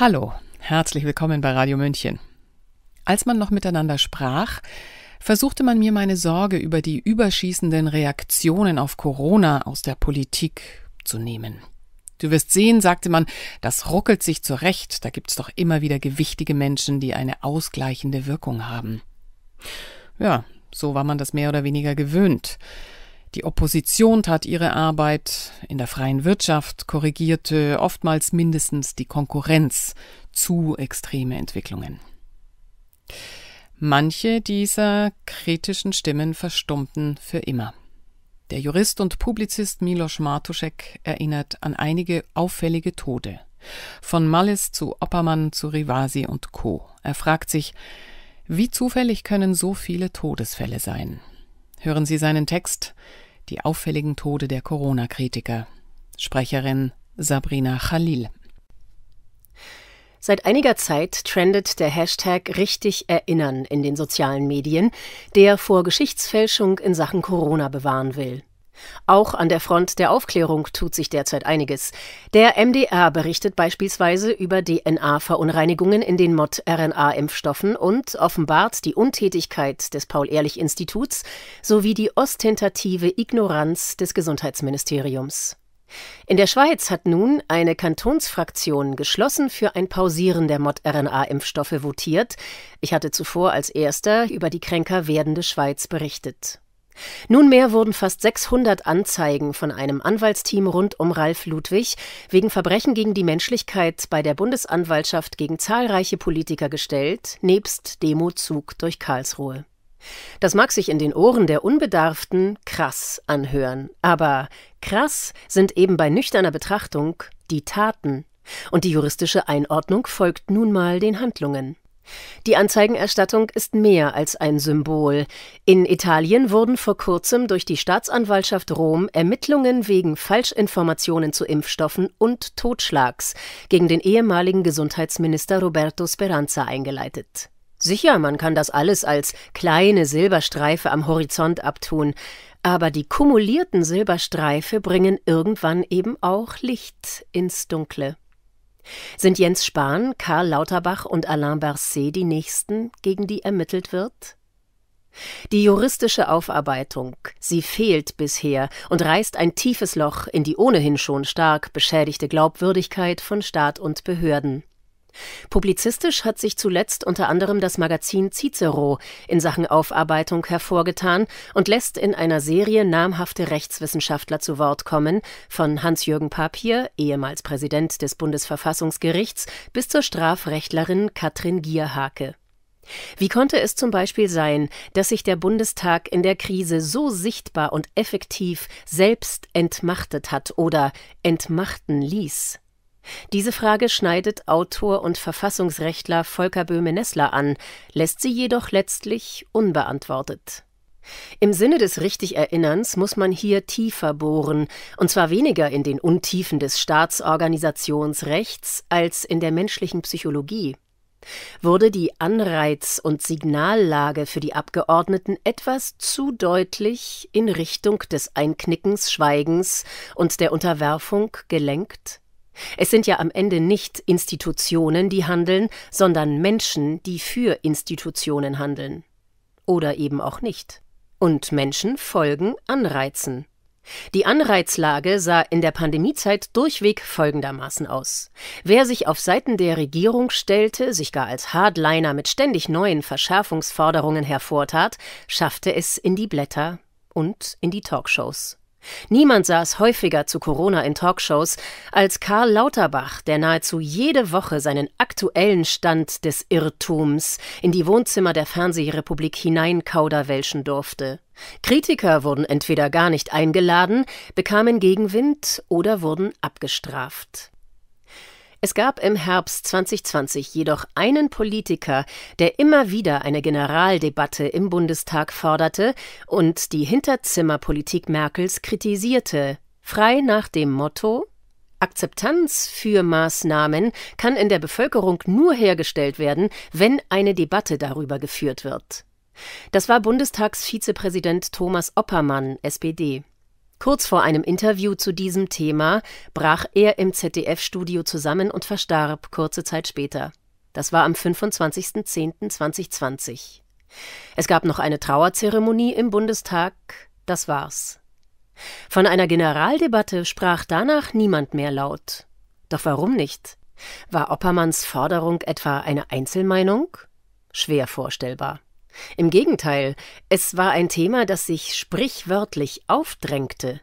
Hallo, herzlich willkommen bei Radio München. Als man noch miteinander sprach, versuchte man mir meine Sorge über die überschießenden Reaktionen auf Corona aus der Politik zu nehmen. Du wirst sehen, sagte man, das ruckelt sich zurecht, da gibt's doch immer wieder gewichtige Menschen, die eine ausgleichende Wirkung haben. Ja, so war man das mehr oder weniger gewöhnt. Die Opposition tat ihre Arbeit, in der freien Wirtschaft korrigierte oftmals mindestens die Konkurrenz zu extreme Entwicklungen. Manche dieser kritischen Stimmen verstummten für immer. Der Jurist und Publizist Milos Martuszek erinnert an einige auffällige Tode. Von Mallis zu Oppermann zu Rivasi und Co. Er fragt sich, wie zufällig können so viele Todesfälle sein? hören Sie seinen Text Die auffälligen Tode der Corona-Kritiker. Sprecherin Sabrina Khalil. Seit einiger Zeit trendet der Hashtag richtig erinnern in den sozialen Medien, der vor Geschichtsfälschung in Sachen Corona bewahren will. Auch an der Front der Aufklärung tut sich derzeit einiges. Der MDR berichtet beispielsweise über DNA-Verunreinigungen in den Mod-RNA-Impfstoffen und offenbart die Untätigkeit des Paul-Ehrlich-Instituts sowie die ostentative Ignoranz des Gesundheitsministeriums. In der Schweiz hat nun eine Kantonsfraktion geschlossen für ein Pausieren der Mod-RNA-Impfstoffe votiert. Ich hatte zuvor als erster über die kränker werdende Schweiz berichtet. Nunmehr wurden fast 600 Anzeigen von einem Anwaltsteam rund um Ralf Ludwig wegen Verbrechen gegen die Menschlichkeit bei der Bundesanwaltschaft gegen zahlreiche Politiker gestellt, nebst Demozug durch Karlsruhe. Das mag sich in den Ohren der Unbedarften krass anhören, aber krass sind eben bei nüchterner Betrachtung die Taten, und die juristische Einordnung folgt nun mal den Handlungen. Die Anzeigenerstattung ist mehr als ein Symbol. In Italien wurden vor kurzem durch die Staatsanwaltschaft Rom Ermittlungen wegen Falschinformationen zu Impfstoffen und Totschlags gegen den ehemaligen Gesundheitsminister Roberto Speranza eingeleitet. Sicher, man kann das alles als kleine Silberstreife am Horizont abtun, aber die kumulierten Silberstreife bringen irgendwann eben auch Licht ins Dunkle. Sind Jens Spahn, Karl Lauterbach und Alain Berset die nächsten, gegen die ermittelt wird? Die juristische Aufarbeitung, sie fehlt bisher und reißt ein tiefes Loch in die ohnehin schon stark beschädigte Glaubwürdigkeit von Staat und Behörden. Publizistisch hat sich zuletzt unter anderem das Magazin Cicero in Sachen Aufarbeitung hervorgetan und lässt in einer Serie namhafte Rechtswissenschaftler zu Wort kommen, von Hans-Jürgen Papier, ehemals Präsident des Bundesverfassungsgerichts, bis zur Strafrechtlerin Katrin Gierhake. Wie konnte es zum Beispiel sein, dass sich der Bundestag in der Krise so sichtbar und effektiv selbst entmachtet hat oder entmachten ließ? Diese Frage schneidet Autor und Verfassungsrechtler Volker Böhme-Nessler an, lässt sie jedoch letztlich unbeantwortet. Im Sinne des richtig Erinnerns muss man hier tiefer bohren, und zwar weniger in den Untiefen des Staatsorganisationsrechts als in der menschlichen Psychologie. Wurde die Anreiz- und Signallage für die Abgeordneten etwas zu deutlich in Richtung des Einknickens, Schweigens und der Unterwerfung gelenkt? Es sind ja am Ende nicht Institutionen, die handeln, sondern Menschen, die für Institutionen handeln. Oder eben auch nicht. Und Menschen folgen Anreizen. Die Anreizlage sah in der Pandemiezeit durchweg folgendermaßen aus. Wer sich auf Seiten der Regierung stellte, sich gar als Hardliner mit ständig neuen Verschärfungsforderungen hervortat, schaffte es in die Blätter und in die Talkshows. Niemand saß häufiger zu Corona in Talkshows als Karl Lauterbach, der nahezu jede Woche seinen aktuellen Stand des Irrtums in die Wohnzimmer der Fernsehrepublik hineinkauderwelschen durfte. Kritiker wurden entweder gar nicht eingeladen, bekamen Gegenwind oder wurden abgestraft. Es gab im Herbst 2020 jedoch einen Politiker, der immer wieder eine Generaldebatte im Bundestag forderte und die Hinterzimmerpolitik Merkels kritisierte, frei nach dem Motto Akzeptanz für Maßnahmen kann in der Bevölkerung nur hergestellt werden, wenn eine Debatte darüber geführt wird. Das war Bundestagsvizepräsident Thomas Oppermann, SPD. Kurz vor einem Interview zu diesem Thema brach er im ZDF-Studio zusammen und verstarb kurze Zeit später. Das war am 25.10.2020. Es gab noch eine Trauerzeremonie im Bundestag, das war's. Von einer Generaldebatte sprach danach niemand mehr laut. Doch warum nicht? War Oppermanns Forderung etwa eine Einzelmeinung? Schwer vorstellbar. Im Gegenteil, es war ein Thema, das sich sprichwörtlich aufdrängte.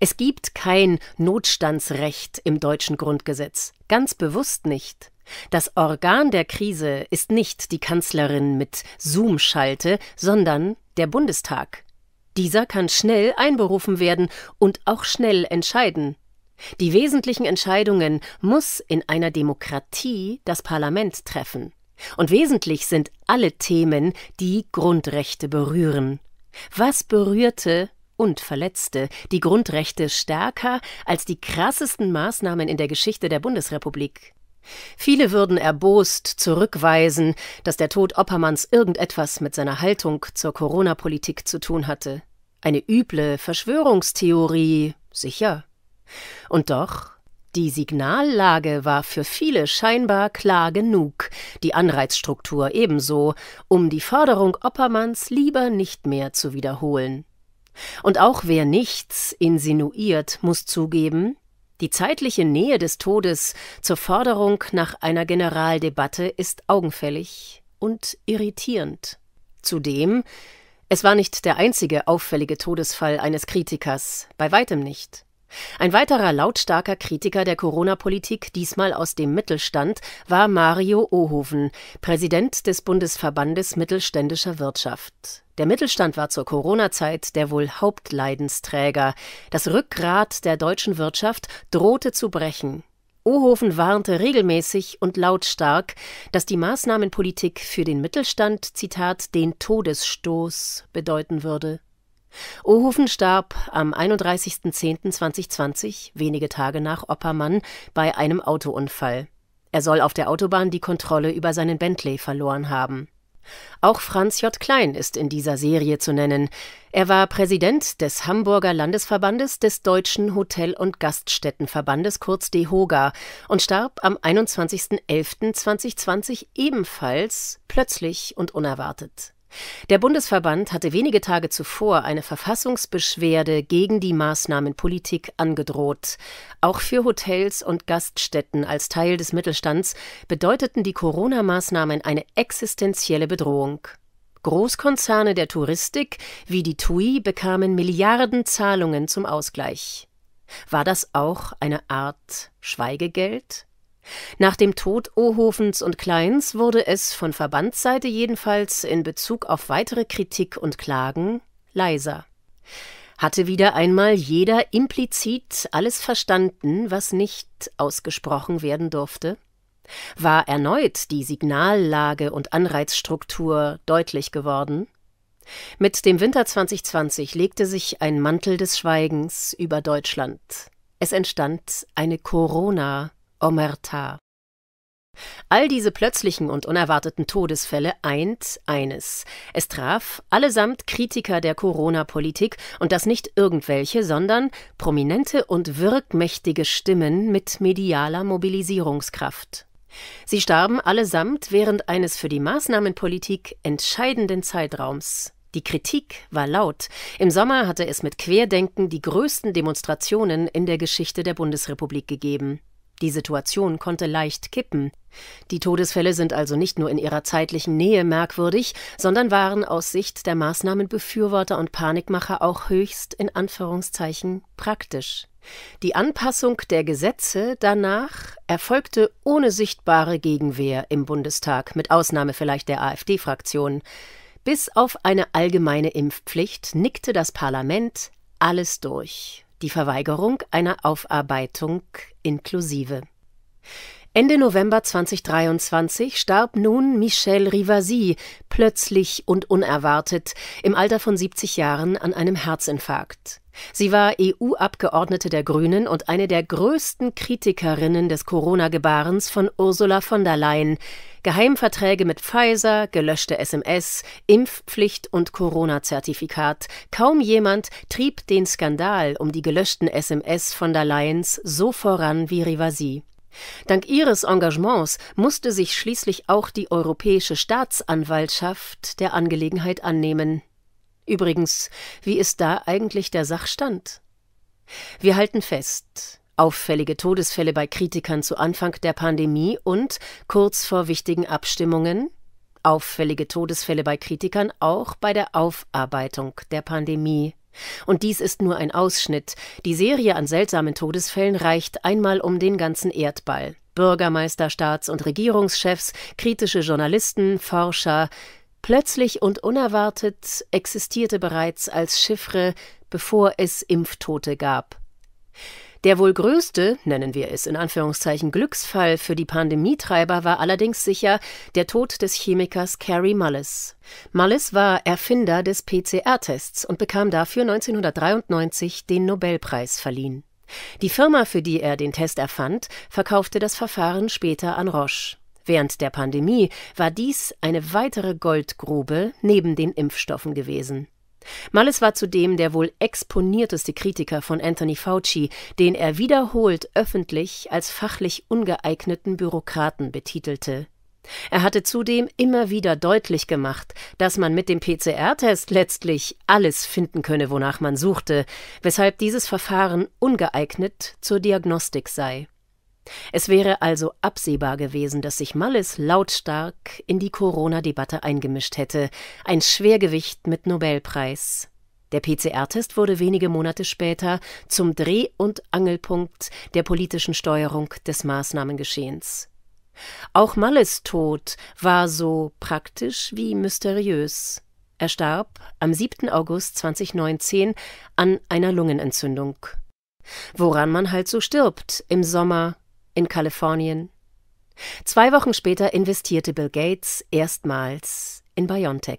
Es gibt kein Notstandsrecht im deutschen Grundgesetz, ganz bewusst nicht. Das Organ der Krise ist nicht die Kanzlerin mit Zoom-Schalte, sondern der Bundestag. Dieser kann schnell einberufen werden und auch schnell entscheiden. Die wesentlichen Entscheidungen muss in einer Demokratie das Parlament treffen. Und wesentlich sind alle Themen, die Grundrechte berühren. Was berührte und verletzte die Grundrechte stärker als die krassesten Maßnahmen in der Geschichte der Bundesrepublik? Viele würden erbost zurückweisen, dass der Tod Oppermanns irgendetwas mit seiner Haltung zur Corona-Politik zu tun hatte. Eine üble Verschwörungstheorie, sicher. Und doch die Signallage war für viele scheinbar klar genug, die Anreizstruktur ebenso, um die Forderung Oppermanns lieber nicht mehr zu wiederholen. Und auch wer nichts insinuiert, muss zugeben, die zeitliche Nähe des Todes zur Forderung nach einer Generaldebatte ist augenfällig und irritierend. Zudem, es war nicht der einzige auffällige Todesfall eines Kritikers, bei weitem nicht. Ein weiterer lautstarker Kritiker der Corona-Politik, diesmal aus dem Mittelstand, war Mario Ohoven, Präsident des Bundesverbandes mittelständischer Wirtschaft. Der Mittelstand war zur Corona-Zeit der wohl Hauptleidensträger. Das Rückgrat der deutschen Wirtschaft drohte zu brechen. Ohoven warnte regelmäßig und lautstark, dass die Maßnahmenpolitik für den Mittelstand, Zitat, den Todesstoß bedeuten würde. Ohofen starb am 31.10.2020, wenige Tage nach Oppermann, bei einem Autounfall. Er soll auf der Autobahn die Kontrolle über seinen Bentley verloren haben. Auch Franz J. Klein ist in dieser Serie zu nennen. Er war Präsident des Hamburger Landesverbandes des Deutschen Hotel- und Gaststättenverbandes kurz DEHOGA und starb am 21.11.2020 ebenfalls plötzlich und unerwartet. Der Bundesverband hatte wenige Tage zuvor eine Verfassungsbeschwerde gegen die Maßnahmenpolitik angedroht. Auch für Hotels und Gaststätten als Teil des Mittelstands bedeuteten die Corona-Maßnahmen eine existenzielle Bedrohung. Großkonzerne der Touristik wie die TUI bekamen Milliardenzahlungen zum Ausgleich. War das auch eine Art Schweigegeld? Nach dem Tod Ohofens und Kleins wurde es, von Verbandsseite jedenfalls, in Bezug auf weitere Kritik und Klagen leiser. Hatte wieder einmal jeder implizit alles verstanden, was nicht ausgesprochen werden durfte? War erneut die Signallage und Anreizstruktur deutlich geworden? Mit dem Winter 2020 legte sich ein Mantel des Schweigens über Deutschland. Es entstand eine Corona Omerta. All diese plötzlichen und unerwarteten Todesfälle eint eines. Es traf allesamt Kritiker der Corona-Politik und das nicht irgendwelche, sondern prominente und wirkmächtige Stimmen mit medialer Mobilisierungskraft. Sie starben allesamt während eines für die Maßnahmenpolitik entscheidenden Zeitraums. Die Kritik war laut. Im Sommer hatte es mit Querdenken die größten Demonstrationen in der Geschichte der Bundesrepublik gegeben. Die Situation konnte leicht kippen. Die Todesfälle sind also nicht nur in ihrer zeitlichen Nähe merkwürdig, sondern waren aus Sicht der Maßnahmenbefürworter und Panikmacher auch höchst in Anführungszeichen praktisch. Die Anpassung der Gesetze danach erfolgte ohne sichtbare Gegenwehr im Bundestag, mit Ausnahme vielleicht der AfD-Fraktion. Bis auf eine allgemeine Impfpflicht nickte das Parlament alles durch die Verweigerung einer Aufarbeitung inklusive. Ende November 2023 starb nun Michel Rivasi plötzlich und unerwartet im Alter von 70 Jahren an einem Herzinfarkt. Sie war EU-Abgeordnete der Grünen und eine der größten Kritikerinnen des Corona-Gebarens von Ursula von der Leyen. Geheimverträge mit Pfizer, gelöschte SMS, Impfpflicht und Corona-Zertifikat. Kaum jemand trieb den Skandal um die gelöschten SMS von der Leyens so voran wie Rivasi. Dank ihres Engagements musste sich schließlich auch die Europäische Staatsanwaltschaft der Angelegenheit annehmen. Übrigens, wie ist da eigentlich der Sachstand? Wir halten fest, auffällige Todesfälle bei Kritikern zu Anfang der Pandemie und kurz vor wichtigen Abstimmungen, auffällige Todesfälle bei Kritikern auch bei der Aufarbeitung der Pandemie. Und dies ist nur ein Ausschnitt. Die Serie an seltsamen Todesfällen reicht einmal um den ganzen Erdball. Bürgermeister, Staats- und Regierungschefs, kritische Journalisten, Forscher, Plötzlich und unerwartet existierte bereits als Chiffre, bevor es Impftote gab. Der wohl größte, nennen wir es in Anführungszeichen Glücksfall für die Pandemietreiber war allerdings sicher der Tod des Chemikers Cary Mullis. Mullis war Erfinder des PCR-Tests und bekam dafür 1993 den Nobelpreis verliehen. Die Firma, für die er den Test erfand, verkaufte das Verfahren später an Roche. Während der Pandemie war dies eine weitere Goldgrube neben den Impfstoffen gewesen. Malles war zudem der wohl exponierteste Kritiker von Anthony Fauci, den er wiederholt öffentlich als fachlich ungeeigneten Bürokraten betitelte. Er hatte zudem immer wieder deutlich gemacht, dass man mit dem PCR-Test letztlich alles finden könne, wonach man suchte, weshalb dieses Verfahren ungeeignet zur Diagnostik sei. Es wäre also absehbar gewesen, dass sich Malles lautstark in die Corona-Debatte eingemischt hätte, ein Schwergewicht mit Nobelpreis. Der PCR-Test wurde wenige Monate später zum Dreh- und Angelpunkt der politischen Steuerung des Maßnahmengeschehens. Auch Malles Tod war so praktisch wie mysteriös. Er starb am 7. August 2019 an einer Lungenentzündung. Woran man halt so stirbt im Sommer in Kalifornien. Zwei Wochen später investierte Bill Gates erstmals in BioNTech.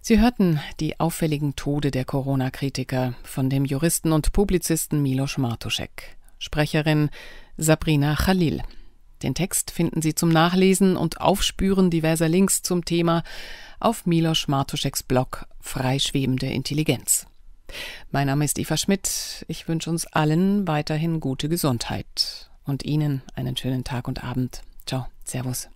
Sie hörten die auffälligen Tode der Corona-Kritiker von dem Juristen und Publizisten Miloš Martuszek. Sprecherin Sabrina Khalil. Den Text finden Sie zum Nachlesen und Aufspüren diverser Links zum Thema auf Miloš Martuscheks Blog Freischwebende Intelligenz. Mein Name ist Eva Schmidt. Ich wünsche uns allen weiterhin gute Gesundheit und Ihnen einen schönen Tag und Abend. Ciao, Servus.